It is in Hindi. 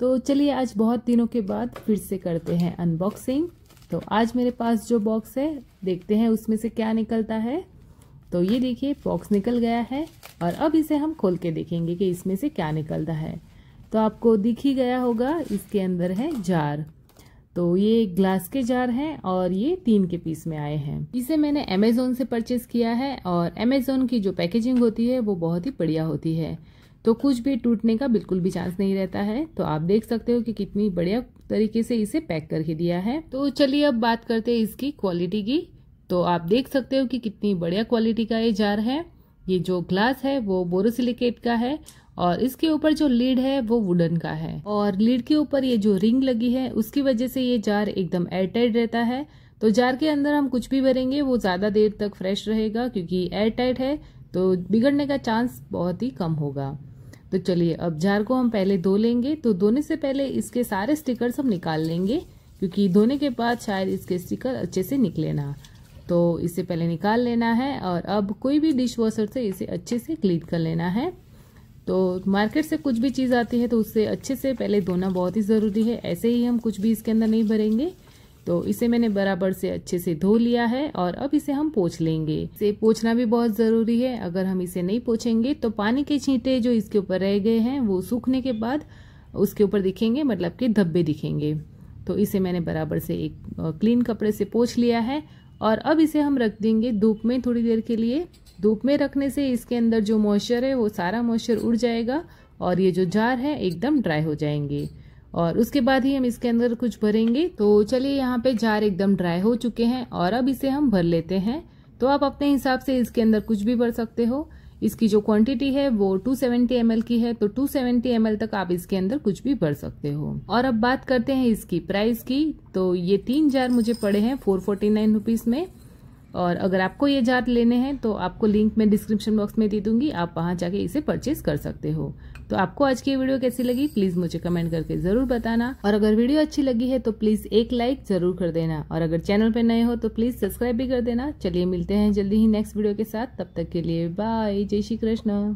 तो चलिए आज बहुत दिनों के बाद फिर से करते हैं अनबॉक्सिंग तो आज मेरे पास जो बॉक्स है देखते हैं उसमें से क्या निकलता है तो ये देखिए बॉक्स निकल गया है और अब इसे हम खोल के देखेंगे कि इसमें से क्या निकलता है तो आपको दिख ही गया होगा इसके अंदर है जार तो ये ग्लास के जार हैं और ये तीन के पीस में आए हैं इसे मैंने अमेज़ोन से परचेस किया है और अमेज़ोन की जो पैकेजिंग होती है वो बहुत ही बढ़िया होती है तो कुछ भी टूटने का बिल्कुल भी चांस नहीं रहता है तो आप देख सकते हो कि कितनी बढ़िया तरीके से इसे पैक करके दिया है तो चलिए अब बात करते हैं इसकी क्वालिटी की तो आप देख सकते हो कि कितनी बढ़िया क्वालिटी का ये जार है ये जो ग्लास है वो बोरोसिलिकेट का है और इसके ऊपर जो लीड है वो वुडन का है और लीड के ऊपर ये जो रिंग लगी है उसकी वजह से ये जार एकदम एयरटाइट रहता है तो जार के अंदर हम कुछ भी भरेंगे वो ज़्यादा देर तक फ्रेश रहेगा क्योंकि एयरटाइट है तो बिगड़ने का चांस बहुत ही कम होगा तो चलिए अब जार को हम पहले धो लेंगे तो धोने से पहले इसके सारे स्टिकर्स हम निकाल लेंगे क्योंकि धोने के बाद शायद इसके स्टिकर अच्छे से निकले ना तो इसे पहले निकाल लेना है और अब कोई भी डिश वॉशर से इसे अच्छे से क्लीन कर लेना है तो मार्केट से कुछ भी चीज़ आती है तो उससे अच्छे से पहले धोना बहुत ही ज़रूरी है ऐसे ही हम कुछ भी इसके अंदर नहीं भरेंगे तो इसे मैंने बराबर से अच्छे से धो लिया है और अब इसे हम पोछ लेंगे इसे पोछना भी बहुत ज़रूरी है अगर हम इसे नहीं पोछेंगे तो पानी के छींटे जो इसके ऊपर रह गए हैं वो सूखने के बाद उसके ऊपर दिखेंगे मतलब कि धब्बे दिखेंगे तो इसे मैंने बराबर से एक क्लीन कपड़े से पोछ लिया है और अब इसे हम रख देंगे धूप में थोड़ी देर के लिए धूप में रखने से इसके अंदर जो मॉइस्चर है वो सारा मॉइस्चर उड़ जाएगा और ये जो जार है एकदम ड्राई हो जाएंगे और उसके बाद ही हम इसके अंदर कुछ भरेंगे तो चलिए यहाँ पे जार एकदम ड्राई हो चुके हैं और अब इसे हम भर लेते हैं तो आप अपने हिसाब से इसके अंदर कुछ भी भर सकते हो इसकी जो क्वांटिटी है वो 270 सेवेंटी की है तो 270 सेवेंटी तक आप इसके अंदर कुछ भी भर सकते हो और अब बात करते हैं इसकी प्राइस की तो ये तीन जार मुझे पड़े हैं फोर फोर्टी में और अगर आपको ये जार लेने हैं तो आपको लिंक मैं डिस्क्रिप्शन बॉक्स में दे दूंगी आप वहाँ जाके इसे परचेज कर सकते हो तो आपको आज की वीडियो कैसी लगी प्लीज मुझे कमेंट करके जरूर बताना और अगर वीडियो अच्छी लगी है तो प्लीज एक लाइक जरूर कर देना और अगर चैनल पर नए हो तो प्लीज सब्सक्राइब भी कर देना चलिए मिलते हैं जल्दी ही नेक्स्ट वीडियो के साथ तब तक के लिए बाय जय श्री कृष्ण